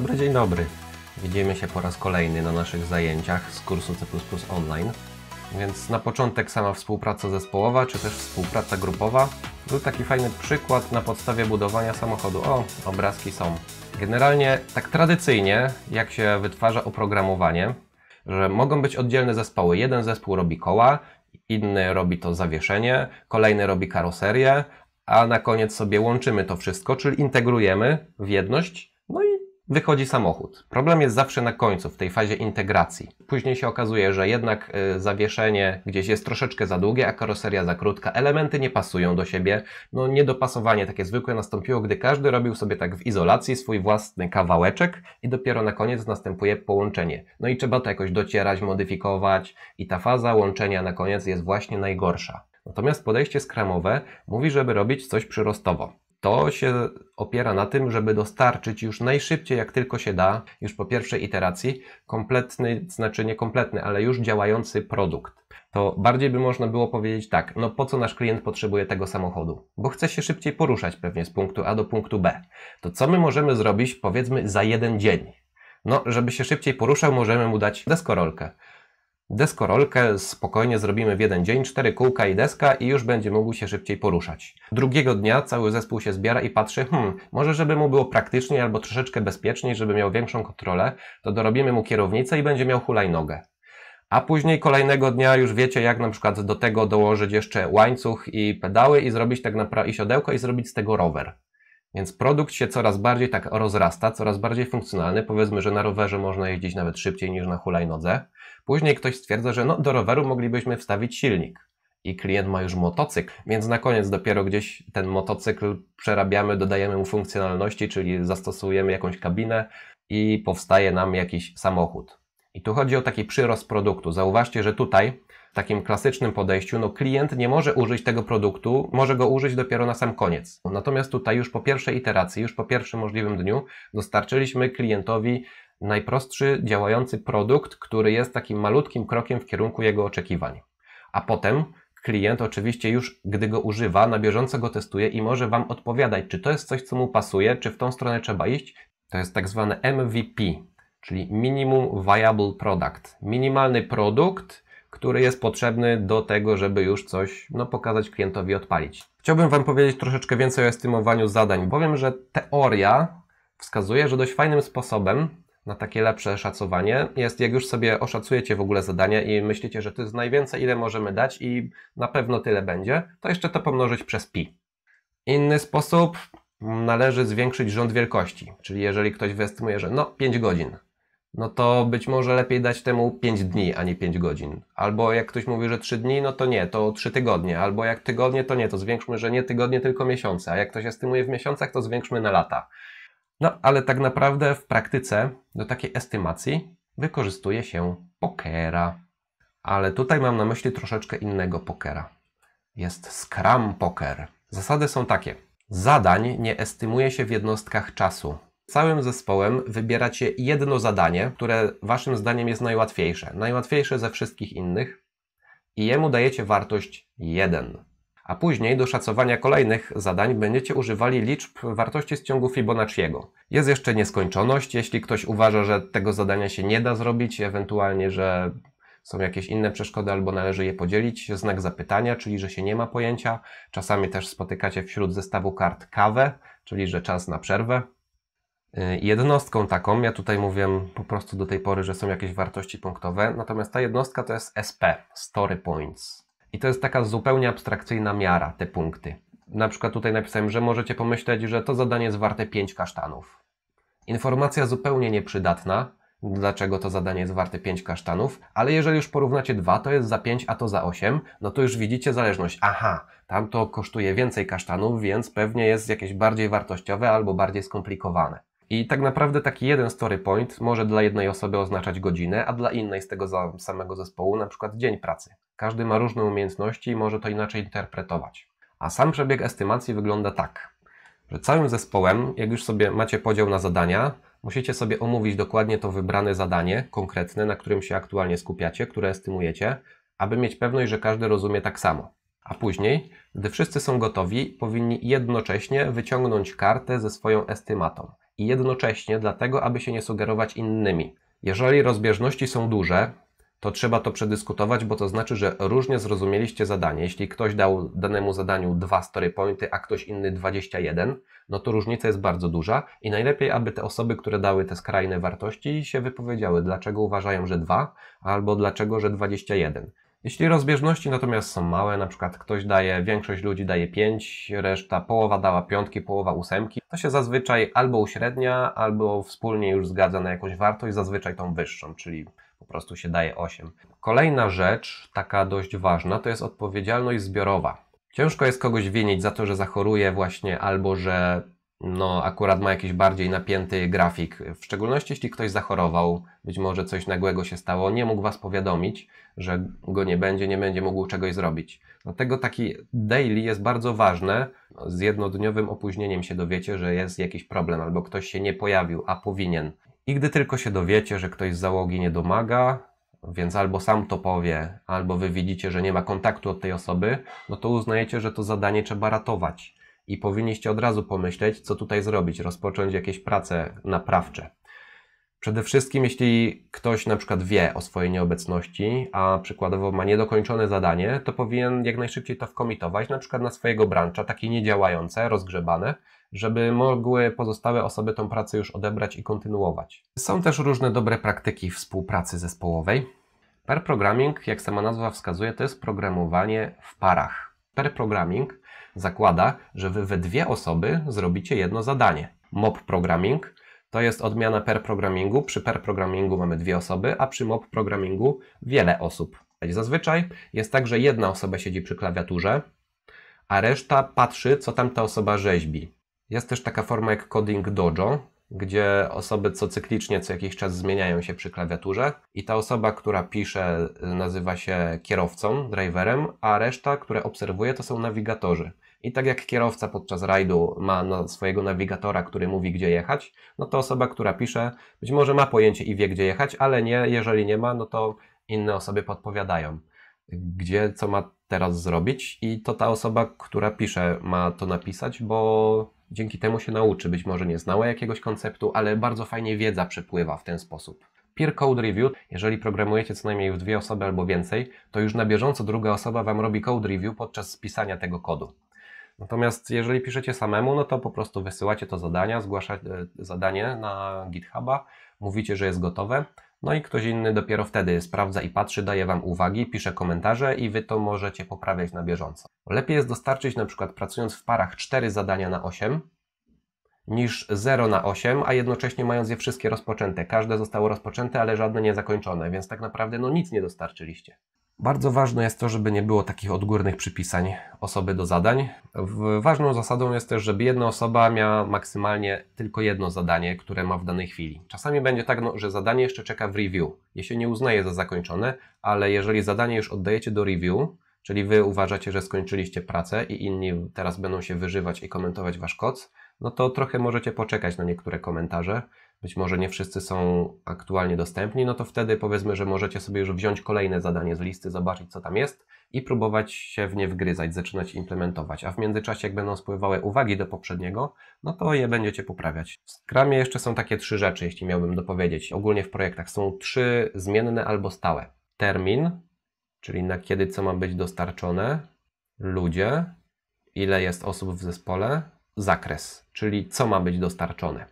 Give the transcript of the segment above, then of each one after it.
dobry, dzień dobry. Widzimy się po raz kolejny na naszych zajęciach z kursu C++ Online. Więc na początek sama współpraca zespołowa, czy też współpraca grupowa. Był taki fajny przykład na podstawie budowania samochodu. O, obrazki są. Generalnie tak tradycyjnie, jak się wytwarza oprogramowanie, że mogą być oddzielne zespoły. Jeden zespół robi koła, inny robi to zawieszenie, kolejny robi karoserię, a na koniec sobie łączymy to wszystko, czyli integrujemy w jedność Wychodzi samochód. Problem jest zawsze na końcu, w tej fazie integracji. Później się okazuje, że jednak y, zawieszenie gdzieś jest troszeczkę za długie, a karoseria za krótka, elementy nie pasują do siebie. No, niedopasowanie takie zwykłe nastąpiło, gdy każdy robił sobie tak w izolacji swój własny kawałeczek i dopiero na koniec następuje połączenie. No i trzeba to jakoś docierać, modyfikować i ta faza łączenia na koniec jest właśnie najgorsza. Natomiast podejście skramowe mówi, żeby robić coś przyrostowo to się opiera na tym, żeby dostarczyć już najszybciej, jak tylko się da, już po pierwszej iteracji, kompletny, znaczy nie kompletny, ale już działający produkt. To bardziej by można było powiedzieć tak, no po co nasz klient potrzebuje tego samochodu? Bo chce się szybciej poruszać pewnie z punktu A do punktu B. To co my możemy zrobić, powiedzmy, za jeden dzień? No, żeby się szybciej poruszał, możemy mu dać deskorolkę. Deskorolkę spokojnie zrobimy w jeden dzień, cztery kółka i deska i już będzie mógł się szybciej poruszać. Drugiego dnia cały zespół się zbiera i patrzy, hmm, może żeby mu było praktyczniej albo troszeczkę bezpieczniej, żeby miał większą kontrolę, to dorobimy mu kierownicę i będzie miał hulajnogę. A później kolejnego dnia już wiecie, jak na przykład do tego dołożyć jeszcze łańcuch i pedały i zrobić tak naprawdę i siodełko i zrobić z tego rower. Więc produkt się coraz bardziej tak rozrasta, coraz bardziej funkcjonalny. Powiedzmy, że na rowerze można jeździć nawet szybciej niż na hulajnodze. Później ktoś stwierdza, że no, do roweru moglibyśmy wstawić silnik. I klient ma już motocykl, więc na koniec dopiero gdzieś ten motocykl przerabiamy, dodajemy mu funkcjonalności, czyli zastosujemy jakąś kabinę i powstaje nam jakiś samochód. I tu chodzi o taki przyrost produktu. Zauważcie, że tutaj takim klasycznym podejściu, no klient nie może użyć tego produktu, może go użyć dopiero na sam koniec. Natomiast tutaj już po pierwszej iteracji, już po pierwszym możliwym dniu dostarczyliśmy klientowi najprostszy działający produkt, który jest takim malutkim krokiem w kierunku jego oczekiwań. A potem klient oczywiście już, gdy go używa, na bieżąco go testuje i może Wam odpowiadać, czy to jest coś, co mu pasuje, czy w tą stronę trzeba iść. To jest tak zwane MVP, czyli Minimum Viable Product. Minimalny produkt, który jest potrzebny do tego, żeby już coś no, pokazać klientowi odpalić. Chciałbym Wam powiedzieć troszeczkę więcej o estymowaniu zadań. Powiem, że teoria wskazuje, że dość fajnym sposobem na takie lepsze szacowanie jest, jak już sobie oszacujecie w ogóle zadanie i myślicie, że to jest najwięcej, ile możemy dać i na pewno tyle będzie, to jeszcze to pomnożyć przez pi. Inny sposób należy zwiększyć rząd wielkości, czyli jeżeli ktoś wyestymuje, że no 5 godzin, no to być może lepiej dać temu 5 dni, a nie 5 godzin. Albo jak ktoś mówi, że 3 dni, no to nie, to 3 tygodnie. Albo jak tygodnie, to nie, to zwiększmy, że nie tygodnie, tylko miesiące. A jak ktoś estymuje w miesiącach, to zwiększmy na lata. No, ale tak naprawdę w praktyce do takiej estymacji wykorzystuje się pokera. Ale tutaj mam na myśli troszeczkę innego pokera. Jest Scrum Poker. Zasady są takie. Zadań nie estymuje się w jednostkach czasu, Całym zespołem wybieracie jedno zadanie, które waszym zdaniem jest najłatwiejsze, najłatwiejsze ze wszystkich innych i jemu dajecie wartość 1. A później do szacowania kolejnych zadań będziecie używali liczb wartości z ciągu Fibonacciego. Jest jeszcze nieskończoność, jeśli ktoś uważa, że tego zadania się nie da zrobić, ewentualnie, że są jakieś inne przeszkody albo należy je podzielić. Znak zapytania, czyli że się nie ma pojęcia. Czasami też spotykacie wśród zestawu kart kawę, czyli że czas na przerwę. E, jednostką taką, ja tutaj mówię po prostu do tej pory, że są jakieś wartości punktowe, natomiast ta jednostka to jest SP, Story Points. I to jest taka zupełnie abstrakcyjna miara, te punkty. Na przykład tutaj napisałem, że możecie pomyśleć, że to zadanie jest warte 5 kasztanów. Informacja zupełnie nieprzydatna, dlaczego to zadanie jest warte 5 kasztanów, ale jeżeli już porównacie dwa, to jest za 5, a to za 8, no to już widzicie zależność. Aha, tamto kosztuje więcej kasztanów, więc pewnie jest jakieś bardziej wartościowe albo bardziej skomplikowane. I tak naprawdę taki jeden story point może dla jednej osoby oznaczać godzinę, a dla innej z tego samego zespołu na przykład dzień pracy. Każdy ma różne umiejętności i może to inaczej interpretować. A sam przebieg estymacji wygląda tak, że całym zespołem, jak już sobie macie podział na zadania, musicie sobie omówić dokładnie to wybrane zadanie konkretne, na którym się aktualnie skupiacie, które estymujecie, aby mieć pewność, że każdy rozumie tak samo. A później, gdy wszyscy są gotowi, powinni jednocześnie wyciągnąć kartę ze swoją estymatą i jednocześnie dlatego, aby się nie sugerować innymi. Jeżeli rozbieżności są duże, to trzeba to przedyskutować, bo to znaczy, że różnie zrozumieliście zadanie. Jeśli ktoś dał danemu zadaniu dwa story pointy, a ktoś inny 21, no to różnica jest bardzo duża i najlepiej, aby te osoby, które dały te skrajne wartości, się wypowiedziały, dlaczego uważają, że dwa, albo dlaczego, że 21. Jeśli rozbieżności natomiast są małe, na przykład ktoś daje, większość ludzi daje 5, reszta połowa dała piątki, połowa ósemki, to się zazwyczaj albo uśrednia, albo wspólnie już zgadza na jakąś wartość, zazwyczaj tą wyższą, czyli po prostu się daje 8. Kolejna rzecz, taka dość ważna, to jest odpowiedzialność zbiorowa. Ciężko jest kogoś winić za to, że zachoruje właśnie albo że no, akurat ma jakiś bardziej napięty grafik. W szczególności jeśli ktoś zachorował, być może coś nagłego się stało, nie mógł Was powiadomić, że go nie będzie, nie będzie mógł czegoś zrobić. Dlatego taki daily jest bardzo ważne. No, z jednodniowym opóźnieniem się dowiecie, że jest jakiś problem albo ktoś się nie pojawił, a powinien. I gdy tylko się dowiecie, że ktoś z załogi nie domaga, więc albo sam to powie, albo wy widzicie, że nie ma kontaktu od tej osoby, no to uznajecie, że to zadanie trzeba ratować i powinniście od razu pomyśleć, co tutaj zrobić, rozpocząć jakieś prace naprawcze. Przede wszystkim, jeśli ktoś na przykład wie o swojej nieobecności, a przykładowo ma niedokończone zadanie, to powinien jak najszybciej to wkomitować, na przykład na swojego brancha, takie niedziałające, rozgrzebane, żeby mogły pozostałe osoby tą pracę już odebrać i kontynuować. Są też różne dobre praktyki współpracy zespołowej. Pair programming, jak sama nazwa wskazuje, to jest programowanie w parach. Pair programming zakłada, że wy we dwie osoby zrobicie jedno zadanie. Mob programming to jest odmiana per programmingu. Przy per programmingu mamy dwie osoby, a przy mob programmingu wiele osób. Zazwyczaj jest tak, że jedna osoba siedzi przy klawiaturze, a reszta patrzy, co tamta osoba rzeźbi. Jest też taka forma jak coding dojo, gdzie osoby co cyklicznie, co jakiś czas zmieniają się przy klawiaturze i ta osoba, która pisze, nazywa się kierowcą, driverem, a reszta, które obserwuje, to są nawigatorzy. I tak jak kierowca podczas rajdu ma no, swojego nawigatora, który mówi, gdzie jechać, no to osoba, która pisze, być może ma pojęcie i wie, gdzie jechać, ale nie, jeżeli nie ma, no to inne osoby podpowiadają, gdzie, co ma teraz zrobić, i to ta osoba, która pisze, ma to napisać, bo dzięki temu się nauczy. Być może nie znała jakiegoś konceptu, ale bardzo fajnie wiedza przepływa w ten sposób. Peer Code Review, jeżeli programujecie co najmniej w dwie osoby albo więcej, to już na bieżąco druga osoba Wam robi code review podczas pisania tego kodu. Natomiast jeżeli piszecie samemu, no to po prostu wysyłacie to zadania, zgłaszacie zadanie na GitHuba, mówicie, że jest gotowe, no i ktoś inny dopiero wtedy sprawdza i patrzy, daje Wam uwagi, pisze komentarze i Wy to możecie poprawiać na bieżąco. Lepiej jest dostarczyć na przykład pracując w parach 4 zadania na 8 niż 0 na 8, a jednocześnie mając je wszystkie rozpoczęte. Każde zostało rozpoczęte, ale żadne nie zakończone, więc tak naprawdę no nic nie dostarczyliście. Bardzo ważne jest to, żeby nie było takich odgórnych przypisań osoby do zadań. Ważną zasadą jest też, żeby jedna osoba miała maksymalnie tylko jedno zadanie, które ma w danej chwili. Czasami będzie tak, no, że zadanie jeszcze czeka w review. Je się nie uznaje za zakończone, ale jeżeli zadanie już oddajecie do review, czyli wy uważacie, że skończyliście pracę i inni teraz będą się wyżywać i komentować wasz koc, no to trochę możecie poczekać na niektóre komentarze. Być może nie wszyscy są aktualnie dostępni, no to wtedy powiedzmy, że możecie sobie już wziąć kolejne zadanie z listy, zobaczyć co tam jest i próbować się w nie wgryzać, zaczynać implementować. A w międzyczasie, jak będą spływały uwagi do poprzedniego, no to je będziecie poprawiać. W Scrumie jeszcze są takie trzy rzeczy, jeśli miałbym dopowiedzieć. Ogólnie w projektach są trzy zmienne albo stałe. Termin, czyli na kiedy co ma być dostarczone, ludzie, ile jest osób w zespole zakres, czyli co ma być dostarczone.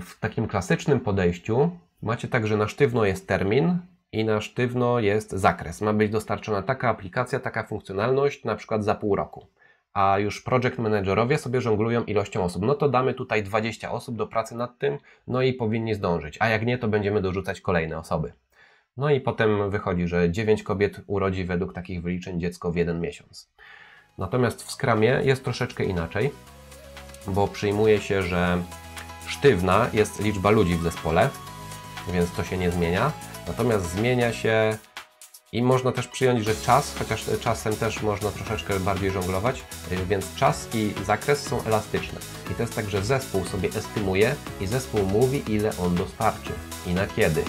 W takim klasycznym podejściu macie także na sztywno jest termin i na sztywno jest zakres. Ma być dostarczona taka aplikacja, taka funkcjonalność, na przykład za pół roku. A już project managerowie sobie żonglują ilością osób. No to damy tutaj 20 osób do pracy nad tym, no i powinni zdążyć. A jak nie, to będziemy dorzucać kolejne osoby. No i potem wychodzi, że 9 kobiet urodzi według takich wyliczeń dziecko w jeden miesiąc. Natomiast w Scrumie jest troszeczkę inaczej bo przyjmuje się, że sztywna jest liczba ludzi w zespole, więc to się nie zmienia. Natomiast zmienia się i można też przyjąć, że czas, chociaż czasem też można troszeczkę bardziej żonglować, e, więc czas i zakres są elastyczne. I to jest tak, że zespół sobie estymuje i zespół mówi, ile on dostarczy i na kiedy.